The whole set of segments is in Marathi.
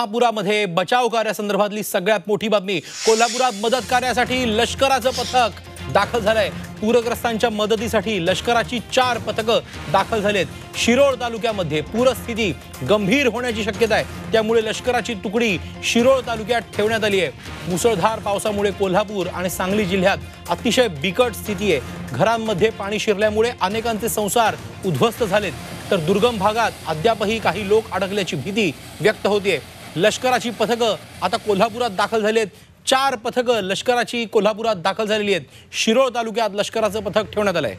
कोल्हापुरामध्ये बचाव कार्यासंदर्भातली सगळ्यात मोठी बातमी कोल्हापुरात मदत कार्यासाठी लष्कराचं पथक दाखल झालंय पूरग्रस्तांच्या मदतीसाठी लष्कराची चार पथकं दाखल झालीत शिरोळ तालुक्यामध्ये पूरस्थिती गंभीर होण्याची शक्यता आहे त्यामुळे लष्कराची तुकडी शिरोळ तालुक्यात ठेवण्यात आली आहे मुसळधार पावसामुळे कोल्हापूर आणि सांगली जिल्ह्यात अतिशय बिकट स्थिती आहे घरांमध्ये पाणी शिरल्यामुळे अनेकांचे संसार उद्ध्वस्त झालेत तर दुर्गम भागात अद्यापही काही लोक अडकल्याची भीती व्यक्त होतीये लष्कराची पथकं आता कोल्हापुरात दाखल झाली आहेत चार पथकं लष्कराची कोल्हापुरात दाखल झालेली आहेत शिरोळ तालुक्यात लष्कराचं पथक ठेवण्यात आलंय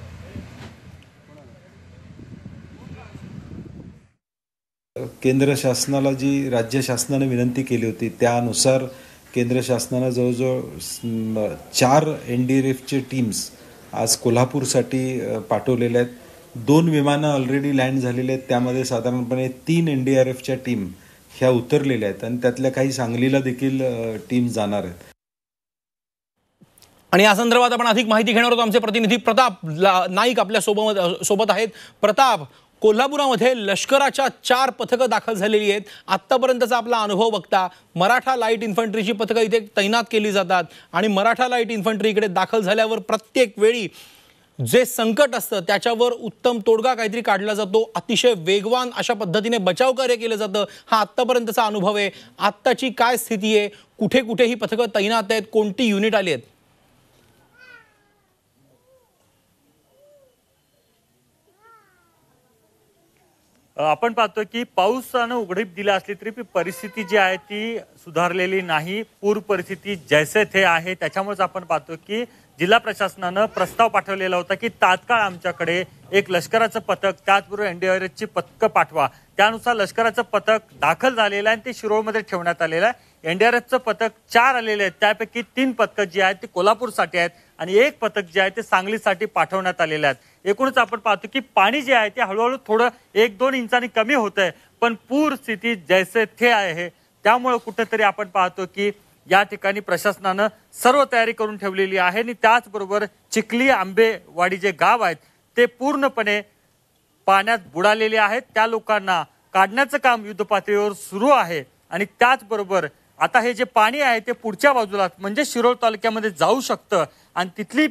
केंद्र शासनाला जी राज्य शासनाने विनंती केली होती त्यानुसार केंद्र शासनानं जवळजवळ चार एन डी आर एफचे टीम्स आज कोल्हापूरसाठी पाठवलेल्या आहेत दोन विमानं ऑलरेडी लँड झालेले आहेत त्यामध्ये साधारणपणे तीन एन डी आर एफच्या टीम ह्या उतरलेल्या आहेत आणि त्यातल्या काही सांगलीला देखील टीम जाणार आहेत आणि या संदर्भात आपण अधिक माहिती घेणार आहोत आमचे प्रतिनिधी प्रताप नाईक आपल्या सोबत सोबत आहेत प्रताप कोल्हापुरामध्ये लष्कराच्या चार पथकं दाखल झालेली आहेत आत्तापर्यंतचा आपला अनुभव बघता मराठा लाईट इन्फंट्रीची पथकं इथे तैनात केली जातात आणि मराठा लाईट इन्फंट्री इकडे दाखल झाल्यावर प्रत्येक वेळी जे संकट असतं त्याच्यावर उत्तम तोडगा काहीतरी काढला जातो अतिशय वेगवान अशा पद्धतीने बचाव कार्य केलं जातं हा आत्तापर्यंतचा अनुभव आहे आत्ताची काय स्थिती आहे कुठे कुठे ही पथकं तैनात आहेत कोणती युनिट आली आहेत आपण पाहतो की पाऊसानं उघडीप दिला असली तरी परिस्थिती जी आहे ती सुधारलेली नाही पूर परिस्थिती जैसे थे आहे त्याच्यामुळेच आपण पाहतो की जिल्हा प्रशासनानं प्रस्ताव पाठवलेला होता की तात्काळ आमच्याकडे एक लष्कराचं पथक त्याचबरोबर एनडीआरएफची पथकं पाठवा त्यानुसार लष्कराचं पथक दाखल झालेलं आहे आणि ते शिरोळमध्ये ठेवण्यात आलेलं आहे एनडीआरएफचं पथक चार आलेले आहेत त्यापैकी तीन पथकं जी आहेत ती कोल्हापूरसाठी आहेत आणि एक पथक जे आहे ते सांगलीसाठी पाठवण्यात आलेले आहेत एकूणच आपण पाहतो की पाणी जे आहे ते हळूहळू थोडं एक दोन इंचांनी कमी होत आहे पण पूर स्थिती जैसे थे आहे त्यामुळं कुठंतरी आपण पाहतो की या ठिकाणी प्रशासनानं सर्व तयारी करून ठेवलेली आहे आणि त्याचबरोबर चिखली आंबेवाडी जे गाव आहेत ते पूर्णपणे पाण्यात बुडालेले आहेत त्या लोकांना काढण्याचं काम युद्धपातळीवर सुरू आहे आणि त्याचबरोबर आता हे जे पाणी आहे ते पुढच्या बाजूला म्हणजे शिरोळ तालुक्यामध्ये जाऊ शकतं आणि तिथली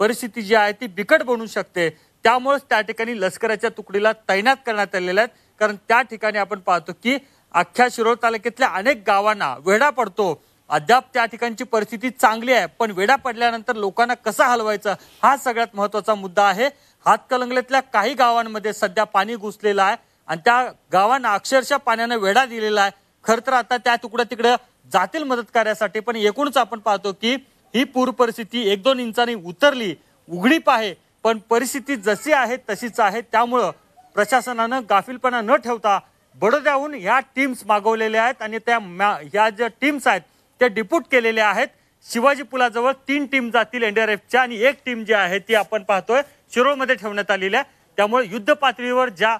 परिस्थिती जी आहे ती बिकट बनू शकते त्यामुळेच त्या ठिकाणी लष्कराच्या तुकडीला तैनात करण्यात आलेल्या आहेत कारण त्या ठिकाणी आपण पाहतो की अख्ख्या शिरोळ तालुक्यातल्या अनेक गावांना वेढा पडतो अद्याप त्या ठिकाणची परिस्थिती चांगली आहे पण वेढा पडल्यानंतर लोकांना कसा हलवायचा हा सगळ्यात महत्वाचा मुद्दा आहे हातकलंगल्यातल्या काही गावांमध्ये सध्या पाणी घुसलेलं आहे आणि त्या गावांना अक्षरशः पाण्यानं वेढा दिलेला आहे खरं तर आता त्या तुकड्या तिकडं जातील मदत करण्यासाठी पण एकूणच आपण पाहतो की ही पूर परिस्थिती एक दोन इंचांनी उतरली उघडीप आहे पण परिस्थिती जशी आहे तशीच आहे त्यामुळं प्रशासनानं गाफिलपणा न ठेवता बडोद्याहून ह्या टीम्स मागवलेल्या आहेत आणि त्या ह्या ज्या टीम्स आहेत त्या डिपूट केलेल्या आहेत शिवाजी पुलाजवळ तीन टीम जातील एनडीआरएफच्या आणि एक टीम जी आहे ती आपण पाहतोय शिरोळमध्ये ठेवण्यात आलेली आहे त्यामुळे युद्ध पातळीवर ज्या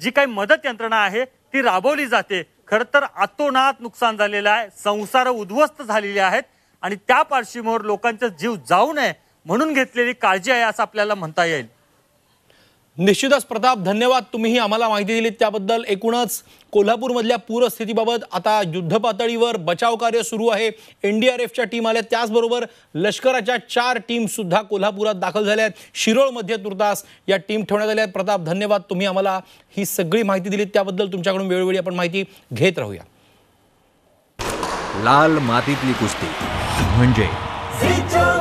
जी काही मदत यंत्रणा आहे ती राबवली जाते खरं तर आतोनात नुकसान झालेलं आहे संसार उद्ध्वस्त झालेले आहेत आणि त्या पार्श्वभूमीवर लोकांचा जीव जाऊ नये म्हणून घेतलेली काळजी आहे असं आपल्याला म्हणता येईल निश्चितच प्रताप धन्यवाद तुम्हीही आम्हाला माहिती दिली त्याबद्दल एकूणच कोल्हापूरमधल्या पूरस्थितीबाबत आता युद्धपातळीवर बचाव कार्य सुरू आहे एन डी आर एफच्या टीम आल्या त्याचबरोबर लष्कराच्या चार टीमसुद्धा कोल्हापुरात दाखल झाल्या आहेत शिरोळमध्ये तुर्तास या टीम ठेवण्यात आल्या आहेत प्रताप धन्यवाद तुम्ही आम्हाला ही सगळी माहिती दिली त्याबद्दल तुमच्याकडून वेळोवेळी आपण माहिती घेत राहूया लाल मातीतली कुस्ती म्हणजे